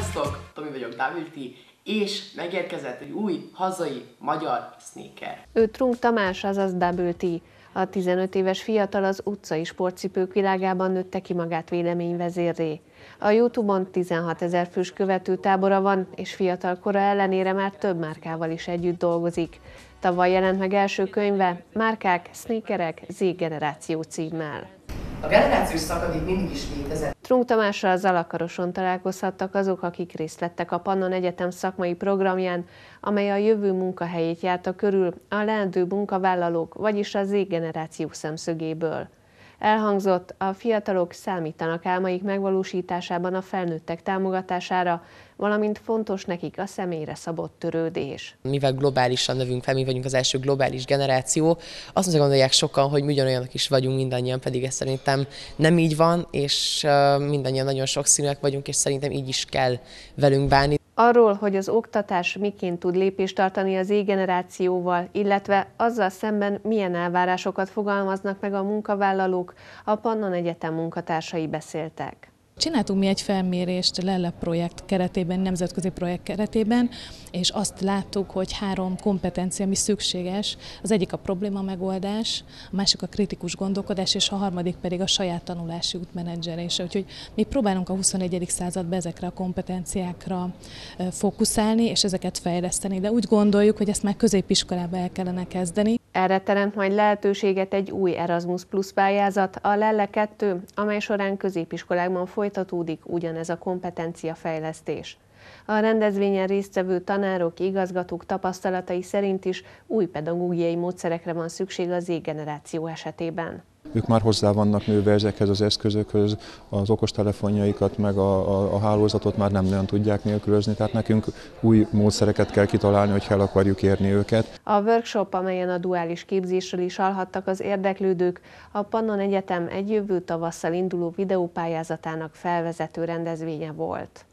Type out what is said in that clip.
Sziasztok! Tomi vagyok, Dávilti, és megérkezett egy új hazai magyar sneaker. Ő Trunk Tamás, azaz Double A 15 éves fiatal az utcai sportcipők világában nőtte ki magát véleményvezérré. A Youtube-on 16 ezer fős követő tábora van, és fiatal kora ellenére már több márkával is együtt dolgozik. Tavaly jelent meg első könyve Márkák, Sneakerek, Z-generáció címmel. A generációs szakadék mindig is létezett. Trunk Tamással Alakaroson találkozhattak azok, akik részt vettek a Pannon Egyetem szakmai programján, amely a jövő munkahelyét járta körül a leendő munkavállalók, vagyis a Z generáció szemszögéből. Elhangzott, a fiatalok számítanak álmaik megvalósításában a felnőttek támogatására, valamint fontos nekik a személyre szabott törődés. Mivel globálisan növünk fel, mi vagyunk az első globális generáció, azt mondja, gondolják sokan, hogy mi ugyanolyanok is vagyunk mindannyian, pedig ez szerintem nem így van, és mindannyian nagyon sokszínűek vagyunk, és szerintem így is kell velünk bánni arról, hogy az oktatás miként tud lépést tartani az égenerációval, illetve azzal szemben milyen elvárásokat fogalmaznak meg a munkavállalók, a Pannon Egyetem munkatársai beszéltek. Csináltunk mi egy felmérést Lelle projekt keretében, nemzetközi projekt keretében, és azt láttuk, hogy három kompetencia, ami szükséges. Az egyik a probléma megoldás, a másik a kritikus gondolkodás, és a harmadik pedig a saját tanulási útmenedzselése, Úgyhogy mi próbálunk a 21. századba ezekre a kompetenciákra fókuszálni, és ezeket fejleszteni. De úgy gondoljuk, hogy ezt már középiskolában el kellene kezdeni. Erre teremt majd lehetőséget egy új Erasmus Plus pályázat, a Lelle 2, amely során középiskolákban folytatódik ugyanez a kompetenciafejlesztés. A rendezvényen résztvevő tanárok, igazgatók tapasztalatai szerint is új pedagógiai módszerekre van szükség az Z-generáció esetében. Ők már hozzá vannak nőve ezekhez az eszközökhöz, az okostelefonjaikat, meg a, a, a hálózatot már nem nagyon tudják nélkülözni, tehát nekünk új módszereket kell kitalálni, hogy el akarjuk érni őket. A workshop, amelyen a duális képzésről is hallhattak az érdeklődők, a Pannon Egyetem egy jövő tavasszal induló videópályázatának felvezető rendezvénye volt.